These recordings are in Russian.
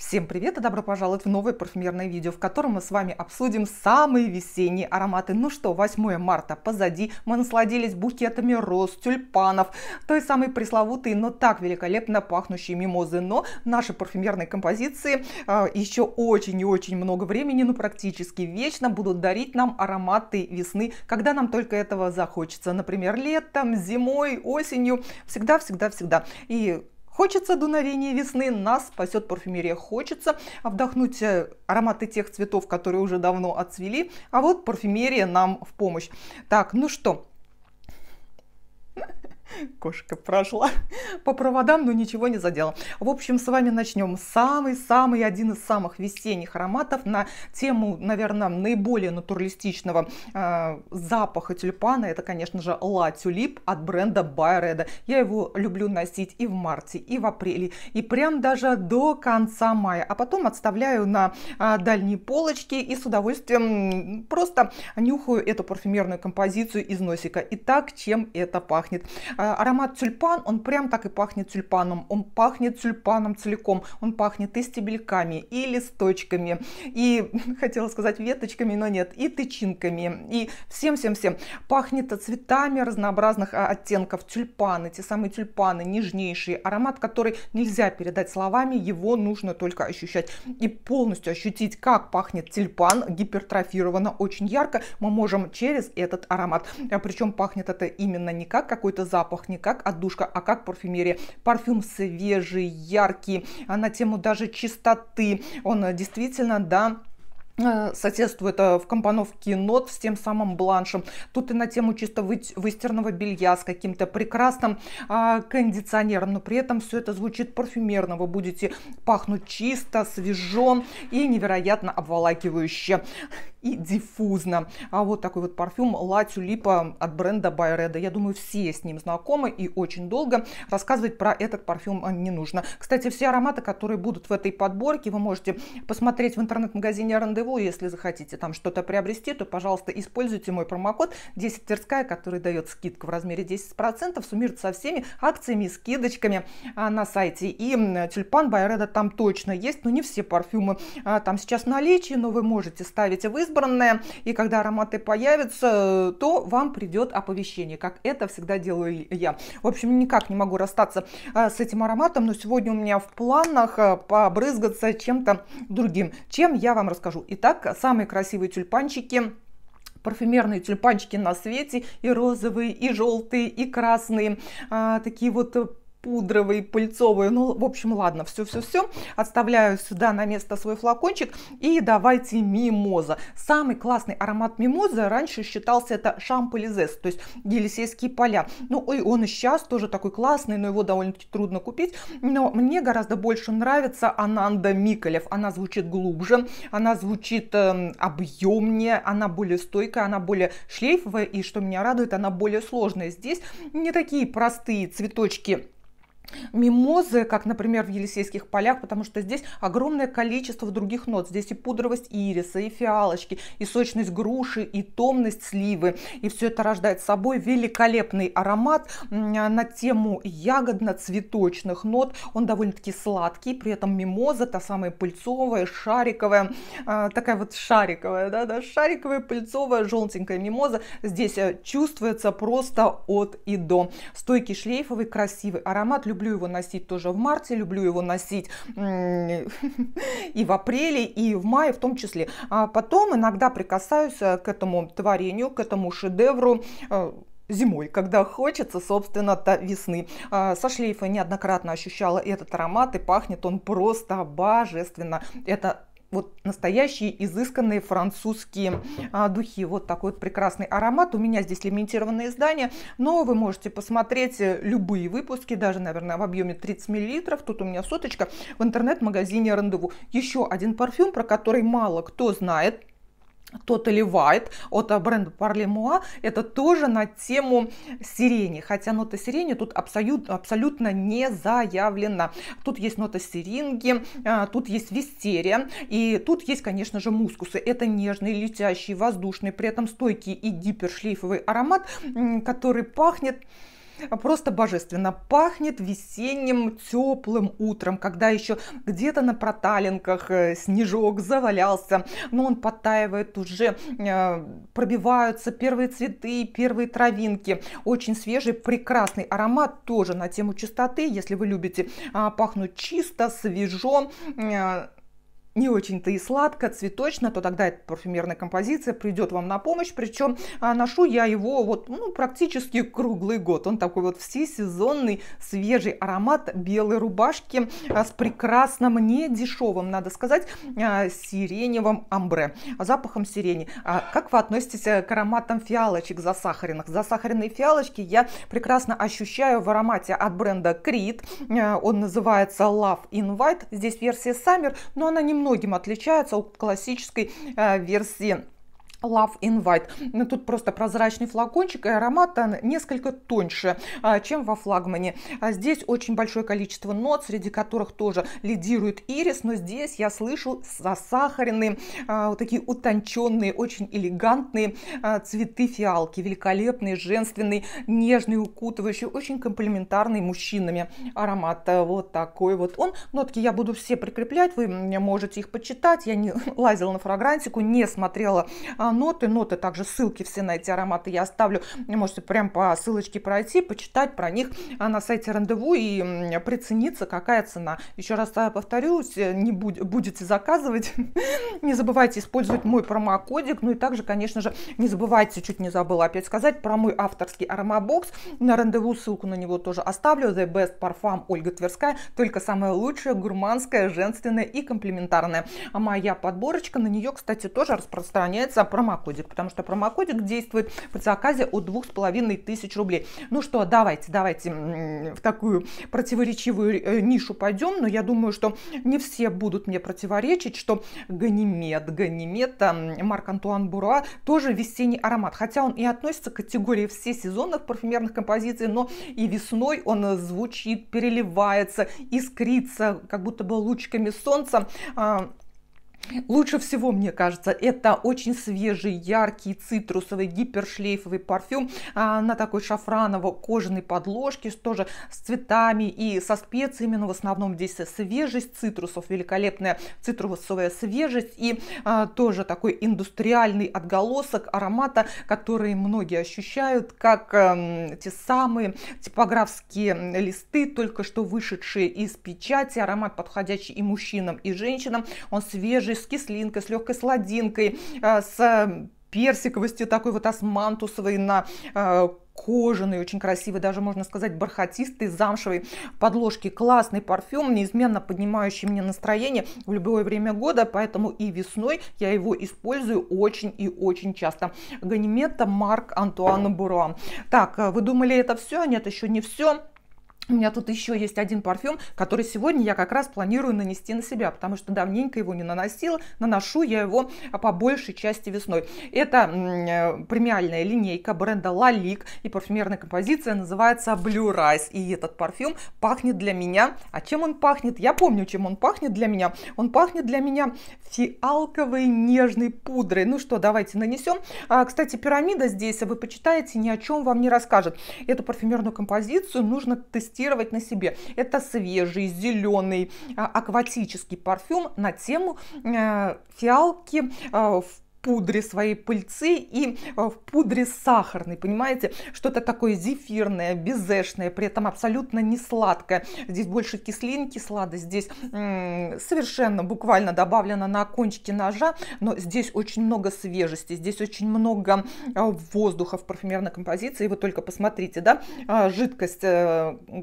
Всем привет и а добро пожаловать в новое парфюмерное видео, в котором мы с вами обсудим самые весенние ароматы. Ну что, 8 марта позади, мы насладились букетами роз, тюльпанов, той самой пресловутой, но так великолепно пахнущей мимозы. Но наши парфюмерные композиции э, еще очень и очень много времени, ну практически вечно будут дарить нам ароматы весны, когда нам только этого захочется. Например, летом, зимой, осенью, всегда-всегда-всегда. И Хочется дуновение весны, нас спасет парфюмерия. Хочется вдохнуть э, ароматы тех цветов, которые уже давно отцвели, а вот парфюмерия нам в помощь. Так, ну что, Кошка прошла по проводам, но ничего не задела. В общем, с вами начнем. Самый-самый один из самых весенних ароматов на тему, наверное, наиболее натуралистичного э, запаха тюльпана. Это, конечно же, La Tulip от бренда Byred. Я его люблю носить и в марте, и в апреле, и прям даже до конца мая. А потом отставляю на э, дальние полочки и с удовольствием просто нюхаю эту парфюмерную композицию из носика. и так чем это пахнет? Э, аромат тюльпан, он прям так и пахнет тюльпаном. Он пахнет тюльпаном целиком. Он пахнет и стебельками, и листочками, и, хотела сказать, веточками, но нет, и тычинками, и всем-всем-всем. Пахнет цветами разнообразных а, оттенков. Тюльпаны, те самые тюльпаны, нежнейшие. Аромат, который нельзя передать словами, его нужно только ощущать. И полностью ощутить, как пахнет тюльпан, гипертрофировано, очень ярко, мы можем через этот аромат. А причем пахнет это именно не как какой-то запах, запах, не как отдушка, а как парфюмерия. Парфюм свежий, яркий, а на тему даже чистоты. Он э, действительно, да, Э, соседствует э, в компоновке нот с тем самым бланшем. Тут и на тему чисто выстерного белья с каким-то прекрасным а, кондиционером, но при этом все это звучит парфюмерно. Вы будете пахнуть чисто, свежо и невероятно обволакивающе и диффузно. А вот такой вот парфюм La Tulipa от бренда Byredo. Я думаю, все с ним знакомы и очень долго рассказывать про этот парфюм э, не нужно. Кстати, все ароматы, которые будут в этой подборке, вы можете посмотреть в интернет-магазине Rendezvous того, если захотите там что-то приобрести, то, пожалуйста, используйте мой промокод 10 Тверская, который дает скидку в размере 10%, суммируется со всеми акциями и скидочками а, на сайте. И тюльпан Байреда там точно есть, но не все парфюмы а, там сейчас в наличии, но вы можете ставить в избранное, и когда ароматы появятся, то вам придет оповещение, как это всегда делаю я. В общем, никак не могу расстаться а, с этим ароматом, но сегодня у меня в планах побрызгаться чем-то другим, чем я вам расскажу. И Итак, самые красивые тюльпанчики парфюмерные тюльпанчики на свете, и розовые, и желтые, и красные, а, такие вот э, пудровый, пыльцовый, ну, в общем, ладно, все-все-все. Отставляю сюда на место свой флакончик и давайте мимоза. Самый классный аромат мимозы раньше считался это шамполизес, то есть Елисейские поля. Ну, и он и сейчас тоже такой классный, но его довольно-таки трудно купить. Но мне гораздо больше нравится Ананда Миколев. Она звучит глубже, она звучит э, эм, объемнее, она более стойкая, она более шлейфовая, и что меня радует, она более сложная. Здесь не такие простые цветочки мимозы, как, например, в Елисейских полях, потому что здесь огромное количество других нот. Здесь и пудровость ириса, и фиалочки, и сочность груши, и томность сливы. И все это рождает собой великолепный аромат на тему ягодно-цветочных нот. Он довольно-таки сладкий, при этом мимоза, та самая пыльцовая, шариковая, а, такая вот шариковая, да, да, шариковая, пыльцовая, желтенькая мимоза. Здесь э, чувствуется просто от и до. Стойкий шлейфовый, красивый аромат, любой люблю его носить тоже в марте, люблю его носить и в апреле, и в мае в том числе. А потом иногда прикасаюсь э, к этому творению, к этому шедевру э, зимой, когда хочется, собственно, до весны. А со шлейфа неоднократно ощущала этот аромат, и пахнет он просто божественно. Это вот настоящие изысканные французские а, духи. Вот такой вот прекрасный аромат. У меня здесь лимитированное издание, но вы можете посмотреть э, любые выпуски, даже, наверное, в объеме 30 мл. Тут у меня соточка в интернет-магазине «Рандеву». Еще один парфюм, про который мало кто знает. Totally White от э, бренда Parle Moi. Это тоже на тему сирени. Хотя нота сирени тут абсолютно, абсолютно не заявлена. Тут есть нота сиринги, э, тут есть вистерия. И тут есть, конечно же, мускусы. Это нежный, летящий, воздушный, при этом стойкий и гипершлейфовый аромат, который пахнет просто божественно. Пахнет весенним теплым утром, когда еще где-то на проталинках э, снежок завалялся, но он подтаивает уже, э, пробиваются первые цветы, первые травинки. Очень свежий, прекрасный аромат тоже на тему чистоты. Если вы любите а, пахнуть чисто, свежо, э, не очень-то и сладко, цветочно, то тогда эта парфюмерная композиция придет вам на помощь. Причем а, ношу я его вот ну, практически круглый год. Он такой вот всесезонный, свежий аромат белой рубашки а, с прекрасным, не дешевым, надо сказать, а, сиреневым амбре, запахом сирени. Как вы относитесь э, к ароматам фиалочек засахаренных? Засахаренные фиалочки я прекрасно ощущаю в аромате от бренда Creed. Э, он называется Love Invite. Здесь версия Summer, но она не немногим отличается от классической э, версии Love Invite. Ну, тут просто прозрачный флакончик, и аромат э, несколько тоньше, э, чем во флагмане. А здесь очень большое количество нот, среди которых тоже лидирует ирис, но здесь я слышу засахаренные, э, вот такие утонченные, очень элегантные цветы фиалки, великолепный, женственный, нежный, укутывающий, очень комплементарный мужчинами аромат. Вот такой вот он. Нотки я буду все прикреплять, вы можете их почитать. Я не лазила на фрагрантику, не смотрела ноты, ноты, также ссылки все на эти ароматы я оставлю, можете прям по ссылочке пройти, почитать про них а, на сайте рандеву и прицениться, какая цена. Еще раз а, повторюсь, э, не будете заказывать, не забывайте использовать мой промокодик, ну и также, конечно же, не забывайте, чуть не забыла опять сказать, про мой авторский аромабокс, на рандеву ссылку на него тоже оставлю, The Best Parfum Ольга Тверская, только самое лучшее, гурманское, женственное и комплиментарное. А моя подборочка, на нее, кстати, тоже распространяется про промокодик, потому что промокодик действует при заказе от 2500 рублей. Ну что, давайте, давайте в такую противоречивую э, нишу пойдем, но я думаю, что не все будут мне противоречить, что Ганимед, Ганимед, Марк Антуан Буруа тоже весенний аромат, хотя он и относится к категории все всесезонных парфюмерных композиций, но и весной он звучит, переливается, искрится, как будто бы лучками солнца. А, Лучше всего, мне кажется, это очень свежий, яркий, цитрусовый, гипершлейфовый парфюм а, на такой шафраново-кожаной подложке, тоже с цветами и со специями, но в основном здесь свежесть цитрусов, великолепная цитрусовая свежесть и а, тоже такой индустриальный отголосок аромата, который многие ощущают, как а, те самые типографские листы, только что вышедшие из печати, аромат, подходящий и мужчинам, и женщинам, он свежий, свежей, с кислинкой, с легкой сладинкой, а, с э, персиковостью такой вот османтусовой на э, кожаный, очень красивый, даже можно сказать бархатистый, замшевый подложки. Классный парфюм, неизменно поднимающий мне настроение в любое время года, поэтому и весной я его использую очень и очень часто. Ганимета Марк Антуана Буруан. Так, э, вы думали это все? Нет, еще не все. У меня тут еще есть один парфюм, который сегодня я как раз планирую нанести на себя, потому что давненько его не наносила. Наношу я его по большей части весной. Это э, премиальная линейка бренда Лалик и парфюмерная композиция называется Blue Rice. И этот парфюм пахнет для меня. А чем он пахнет? Я помню, чем он пахнет для меня. Он пахнет для меня фиалковой нежной пудрой. Ну что, давайте нанесем. А, кстати, пирамида здесь, а вы почитаете, ни о чем вам не расскажет. Эту парфюмерную композицию нужно тестировать протестировать на себе. Это свежий, зеленый, а, акватический парфюм на тему э, фиалки э, в пудре своей пыльцы и э, в пудре сахарной, понимаете? Что-то такое зефирное, безэшное, при этом абсолютно не сладкое. Здесь больше кислинки, сладость здесь м -м, совершенно буквально добавлено на кончике ножа, но здесь очень много свежести, здесь очень много э, воздуха в парфюмерной композиции. Вы только посмотрите, да, э, жидкость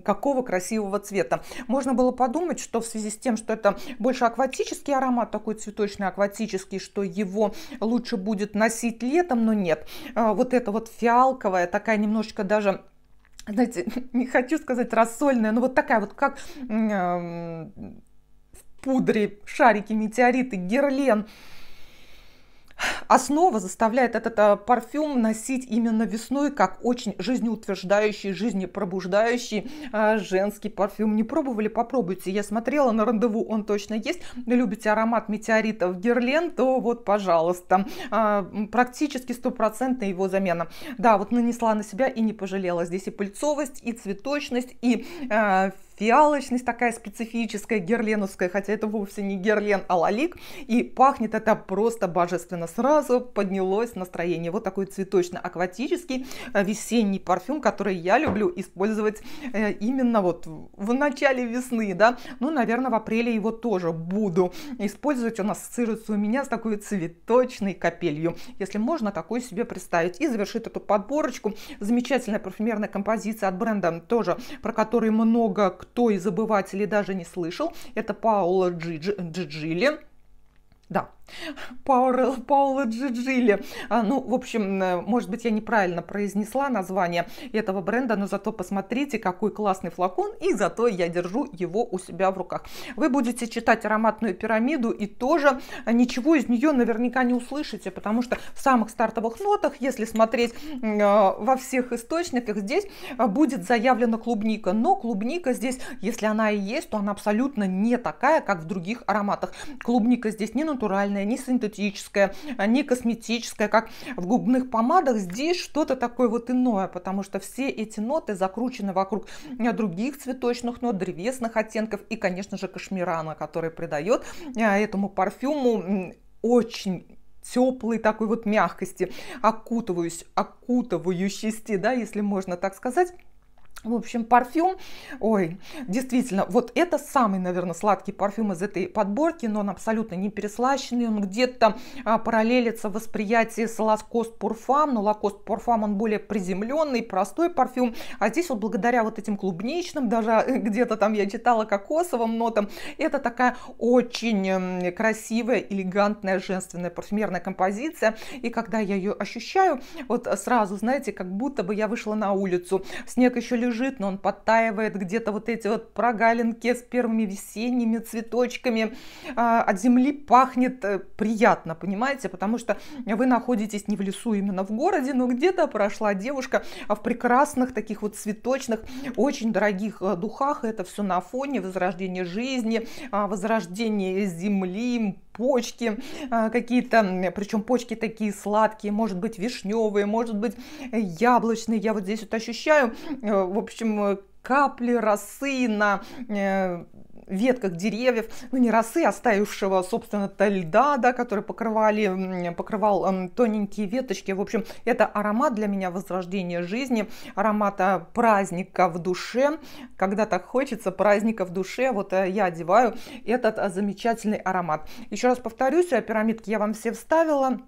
какого красивого цвета. Можно было подумать, что в связи с тем, что это больше акватический аромат, такой цветочный акватический, что его лучше будет носить летом, но нет. А, вот эта вот фиалковая, такая немножечко даже знаете, не хочу сказать рассольная, но вот такая вот, как в пудре шарики, метеориты, герлен, Основа заставляет этот а, парфюм носить именно весной, как очень жизнеутверждающий, жизнепробуждающий а, женский парфюм. Не пробовали? Попробуйте. Я смотрела на рандеву, он точно есть. Любите аромат метеоритов Герлен, то вот, пожалуйста. А, практически стопроцентная его замена. Да, вот нанесла на себя и не пожалела. Здесь и пыльцовость, и цветочность, и фиалочность такая специфическая, герленовская, хотя это вовсе не герлен, а лалик. И пахнет это просто божественно. Сразу поднялось настроение. Вот такой цветочно-акватический э, весенний парфюм, который я люблю использовать э, именно вот в начале весны, да. Ну, наверное, в апреле его тоже буду использовать. Он ассоциируется у меня с такой цветочной капелью. Если можно, такой себе представить. И завершит эту подборочку замечательная парфюмерная композиция от бренда тоже, про который много кто кто из обывателей даже не слышал, это Паула Джиджили. Да, Паула, Паула Джиджили. А, ну, в общем, э, может быть, я неправильно произнесла название этого бренда, но зато посмотрите, какой классный флакон, и зато я держу его у себя в руках. Вы будете читать ароматную пирамиду и тоже а, ничего из нее наверняка не услышите, потому что в самых стартовых нотах, если смотреть э, во всех источниках, здесь э, будет заявлена клубника. Но клубника здесь, если она и есть, то она абсолютно не такая, как в других ароматах. Клубника здесь не натуральная, натуральное, не синтетическое, а не косметическое, как в губных помадах. Здесь что-то такое вот иное, потому что все эти ноты закручены вокруг других цветочных нот, древесных оттенков и, конечно же, кашмирана, который придает э, этому парфюму очень теплой такой вот мягкости, окутываюсь, окутывающести, да, если можно так сказать. В общем, парфюм, ой, действительно, вот это самый, наверное, сладкий парфюм из этой подборки, но он абсолютно не переслащенный, он где-то а, параллелится восприятие с Лакост Пурфам, но Лакост Пурфам он более приземленный, простой парфюм, а здесь вот благодаря вот этим клубничным, даже э, где-то там я читала кокосовым нотам, это такая очень эм, красивая, элегантная, женственная парфюмерная композиция, и когда я ее ощущаю, вот сразу, знаете, как будто бы я вышла на улицу, снег еще лежит, лежит, но он подтаивает где-то вот эти вот прогалинки с первыми весенними цветочками. А, от земли пахнет э, приятно, понимаете, потому что вы находитесь не в лесу, а именно в городе, но где-то прошла девушка а в прекрасных таких вот цветочных, очень дорогих э, духах. Это все на фоне возрождения жизни, возрождения земли, почки а, какие-то, причем почки такие сладкие, может быть вишневые, может быть яблочные, я вот здесь вот ощущаю, э, в общем, э, капли росы на э, ветках деревьев, ну не росы, а оставившего, собственно, то льда, да, который покрывали, покрывал тоненькие веточки. В общем, это аромат для меня возрождения жизни, аромата праздника в душе. Когда так хочется праздника в душе, вот э, я одеваю этот э, замечательный аромат. Еще раз повторюсь, э, пирамидки я вам все вставила.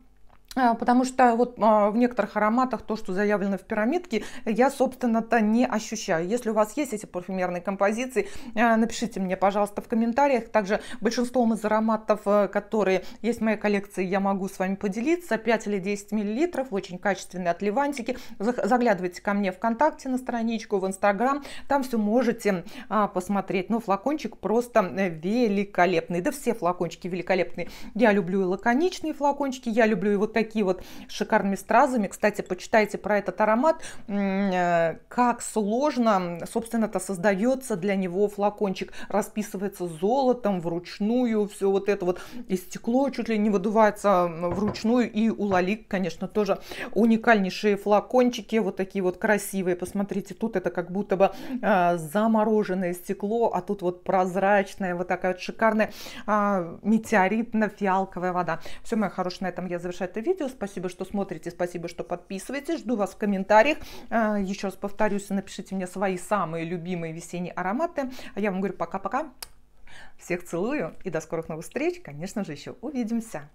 А, потому что вот а, в некоторых ароматах то, что заявлено в пирамидке, я, собственно-то, не ощущаю. Если у вас есть эти парфюмерные композиции, а, напишите мне, пожалуйста, в комментариях. Также большинством из ароматов, э, которые есть в моей коллекции, я могу с вами поделиться. 5 или 10 миллилитров, очень качественные от Ливантики. Заглядывайте ко мне ВКонтакте на страничку, в Инстаграм. Там все можете посмотреть. Но флакончик просто э, великолепный. Да все флакончики великолепные. Я люблю и лаконичные флакончики, я люблю и вот какие вот шикарными стразами. Кстати, почитайте про этот аромат, э, как сложно, собственно, это создается для него флакончик. Расписывается золотом вручную, все вот это вот, и стекло чуть ли не выдувается вручную, и у Лалик, конечно, тоже уникальнейшие флакончики, вот такие вот красивые, посмотрите, тут это как будто бы а, замороженное стекло, а тут вот прозрачное, вот такая вот шикарная а, метеоритно-фиалковая вода. Все, мои хорошие, на этом я завершаю это видео видео. Спасибо, что смотрите, спасибо, что подписываетесь. Жду вас в комментариях. А, еще раз повторюсь, напишите мне свои самые любимые весенние ароматы. А я вам говорю пока-пока. Всех целую и до скорых новых встреч. Конечно же, еще увидимся.